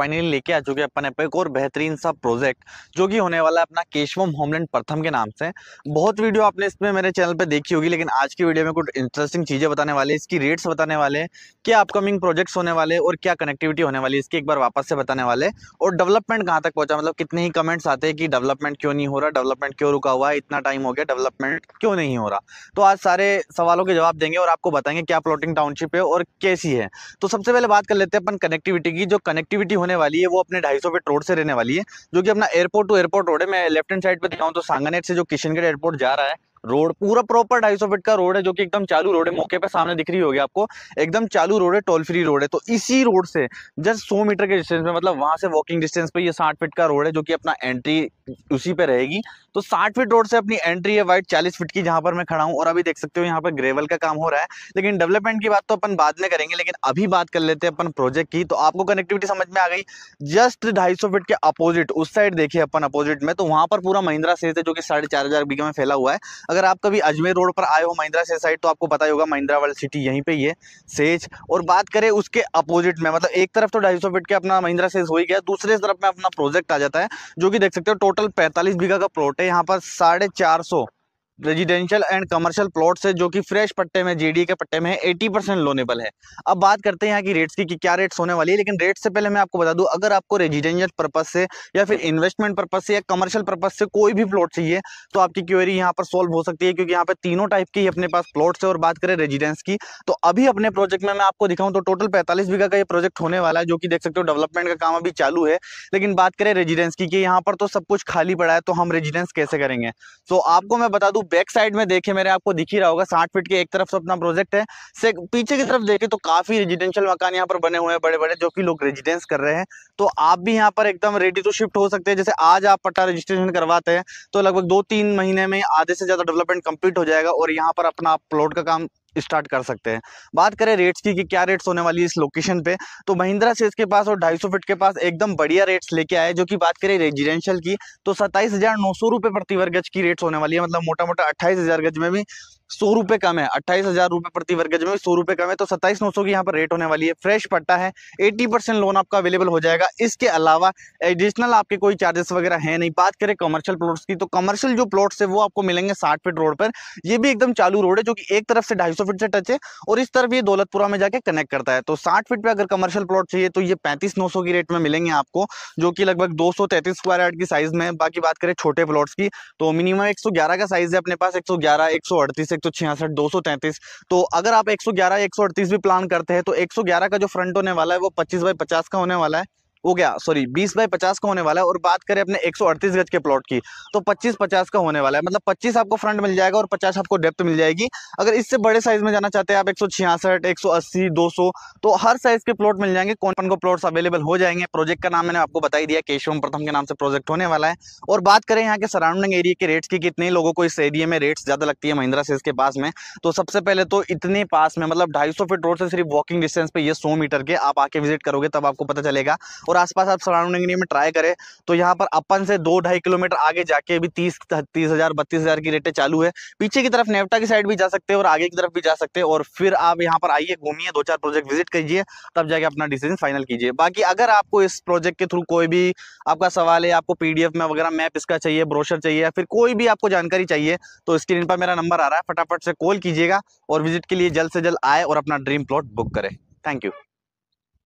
finally लेके आ चुके हैं अपन एक और बेहतरीन सा प्रोजेक्ट जो कि होने वाला है अपना केशवम होमलैंड प्रथम के नाम से बहुत वीडियो आपने इसमें मेरे चैनल पे देखी होगी लेकिन आज की वीडियो में कुछ इंटरेस्टिंग चीज़ें बताने वाले इसकी रेट्स बताने वाले क्या अपकमिंग प्रोजेक्ट्स होने वाले और क्या कनेक्टिविटी होने वाली इसकी एक बार वापस से बताने वाले और डेवलपमेंट कहाँ तक पहुँचा मतलब कितने ही कमेंट्स आते हैं कि डेवलपमेंट क्यों नहीं हो रहा डेवलपमेंट क्यों रुका हुआ है इतना टाइम हो गया डेवलपमेंट क्यों नहीं हो रहा तो आज सारे सवालों के जवाब देंगे और आपको बताएंगे क्या प्लॉटिंग टाउनशिप है और कैसी है तो सबसे पहले बात कर लेते हैं अपन कनेक्टिविटी की जो कनेक्टिविटी होने वाली है वो अपने ढाई सौ रोड से रहने वाली है जो कि अपना एयरपोर्ट टू एयरपोर्ट रोड है मैं लेफ्ट हैंड साइड पर दिखाऊँ तो सांगनेर से जो किशनगढ़ एयरपोर्ट जा रहा है रोड पूरा प्रॉपर ढाई सौ फीट का रोड है जो कि एकदम चालू रोड है मौके पर सामने दिख रही होगी आपको एकदम चालू रोड है टोल फ्री रोड है तो इसी रोड से जस्ट सौ मीटर के डिस्टेंस में मतलब वहां से वॉकिंग डिस्टेंस पे ये साठ फीट का रोड है जो कि अपना एंट्री उसी पे रहेगी तो साठ फीट रोड से अपनी एंट्री है वाइट चालीस फीट की जहां पर मैं खड़ा हूँ और अभी देख सकते हो यहाँ पर ग्रेवल का काम हो रहा है लेकिन डेवलपमेंट की बात तो अपन बाद में करेंगे लेकिन अभी बात कर लेते हैं अपन प्रोजेक्ट की तो आपको कनेक्टिविटी समझ में आ गई जस्ट ढाई फीट के अपोजिट उस साइड देखिए अपन अपोजिट में तो वहां पर पूरा महिंद्रा सेज है जो कि साढ़े चार हजार बीघे में फैला हुआ है अगर आप कभी अजमेर रोड पर आए हो महिंद्रा से साइड तो आपको पता ही होगा महिंद्रा वर्ल्ड सिटी यहीं पे ही है सेज और बात करें उसके अपोजिट में मतलब एक तरफ तो ढाई सौ फीट के अपना महिंद्रा सेज हो ही गया दूसरे तरफ में अपना प्रोजेक्ट आ जाता है जो कि देख सकते हो टोटल पैंतालीस बीघा का प्लॉट है यहाँ पर साढ़े रेजिडेंशियल एंड कमर्शियल प्लॉट्स है जो कि फ्रेश पट्टे में जीडी के पट्टे में एटी परसेंट लोनेबल है अब बात करते हैं यहाँ की रेट्स की कि क्या रेट्स होने वाली है लेकिन रेट से पहले मैं आपको बता दूं अगर आपको रेजिडेंशियल पर्पज से या फिर इन्वेस्टमेंट पर्पज से या कमर्शियल पर्पज से कोई भी प्लॉट चाहिए तो आपकी क्वेरी यहाँ पर सोल्व हो सकती है क्योंकि यहाँ पर तीनों टाइप की अपने पास प्लॉट्स है और बात करें रेजिडेंस की तो अभी अपने प्रोजेक्ट में मैं आपको दिखाऊँ तो टोटल पैंतालीस बीघा का ये प्रोजेक्ट होने वाला है जो कि देख सकते हो डेवलपमेंट का काम अभी चालू है लेकिन बात करें रेजिडेंस की कि यहाँ पर तो सब कुछ खाली पड़ा है तो हम रेजिडेंस कैसे करेंगे तो आपको मैं बता दूँ बैक साइड में देखे मेरे आपको दिख ही रहा होगा साठ फीट के एक तरफ से अपना प्रोजेक्ट है से पीछे की तरफ देखे तो काफी रेजिडेंशियल मकान यहाँ पर बने हुए हैं बड़े बड़े जो कि लोग रेजिडेंस कर रहे हैं तो आप भी यहाँ पर एकदम रेडी टू शिफ्ट हो सकते हैं जैसे आज आप पट्टा रजिस्ट्रेशन करवाते हैं तो लगभग दो तीन महीने में आधे से ज्यादा डेवलपमेंट कंप्लीट हो जाएगा और यहाँ पर अपना प्लॉट का काम स्टार्ट कर सकते हैं बात करें रेट्स की कि क्या रेट्स होने वाली इस लोकेशन पे तो महिंद्रा से इसके पास और 250 फीट के पास एकदम बढ़िया रेट्स लेके आए जो कि बात करें रेजिडेंशियल की तो सत्ताईस हज़ार नौ सौ रुपये प्रति वर्ग गज की रेट्स होने वाली है मतलब मोटा मोटा अट्ठाईस हज़ार गज में भी सौ रुपए कम है अट्ठाईस हज़ार रुपए प्रति वर्ग गज में सौ रुपए कम है तो सत्ताईस नौ सौ की यहाँ पर रेट होने वाली है फ्रेश पट्टा है एट्टी परसेंट लोन आपका अवेलेबल हो जाएगा इसके अलावा एडिशनल आपके कोई चार्जेस वगैरह है नहीं बात करें कमर्शियल प्लॉट्स की तो कमर्शियल जो प्लॉट्स है वो आपको मिलेंगे साठ फीट रोड पर यह भी एकदम चालू रोड है जो कि एक तरफ से ढाई फीट से टच है और इस तरफ ये दौलतपुरा में जाके कनेक्ट करता है तो साठ फीट पर अगर कमर्शियल प्लॉट चाहिए तो ये पैंतीस नौ की रेट में मिलेंगे आपको जो कि लगभग दो स्क्वायर यार्ड की साइज में बाकी बात करें छोटे प्लॉट्स की तो मिनिमम एक का साइज है अपने पास एक सौ ग्यारह एक सौ छियासठ दो सौ तैंतीस तो अगर आप एक सौ ग्यारह एक सौ अड़तीस भी प्लान करते हैं तो एक सौ ग्यारह का जो फ्रंट होने वाला है वो पच्चीस बाई पचास का होने वाला है हो गया सॉरी बीस बाई पचास का होने वाला है और बात करें अपने एक गज के प्लॉट की तो पच्चीस पचास का होने वाला है मतलब पच्चीस आपको फ्रंट मिल जाएगा और पचास आपको डेप्थ मिल जाएगी अगर इससे बड़े साइज में जाना चाहते हैं आप एक सौ छियासठ एक सौ अस्सी दो सौ तो हर साइज के प्लॉट मिल जाएंगे कौन कौन को प्लॉट्स अवेलेबल हो जाएंगे प्रोजेक्ट का नाम मैंने आपको बताई दिया केशवम प्रथम के नाम से प्रोजेक्ट होने वाला है और बात करें यहाँ के सराउंडिंग एरिया के रेट्स की कितने लोगों को इस एरिया में रेट्स ज़्यादा लगती है महिंद्रा सेल्स के पास में तो सबसे पहले तो इतने पास में मतलब ढाई फीट रोड से सिर्फ वॉकिंग डिस्टेंस पे ये सौ मीटर के आप आके विजिट करोगे तब आपको पता चलेगा और आसपास आप सराउंडिंग एरिया में ट्राई करें तो यहाँ पर अपन से दो ढाई किलोमीटर आगे जाके अभी तीस तीस हज़ार बत्तीस हज़ार की रेटें चालू है पीछे की तरफ नेवटा की साइड भी जा सकते हैं और आगे की तरफ भी जा सकते हैं और फिर आप यहाँ पर आइए घूमिए दो चार प्रोजेक्ट विजिट कीजिए तब जाके अपना डिसीजन फाइनल कीजिए बाकी अगर आपको इस प्रोजेक्ट के थ्रू कोई भी आपका सवाल है आपको पी में वगैरह मैप इसका चाहिए ब्रोशर चाहिए या फिर कोई भी आपको जानकारी चाहिए तो स्क्रीन पर मेरा नंबर आ रहा है फटाफट से कॉल कीजिएगा और विजिट के लिए जल्द से जल्द आए और अपना ड्रीम प्लॉट बुक करें थैंक यू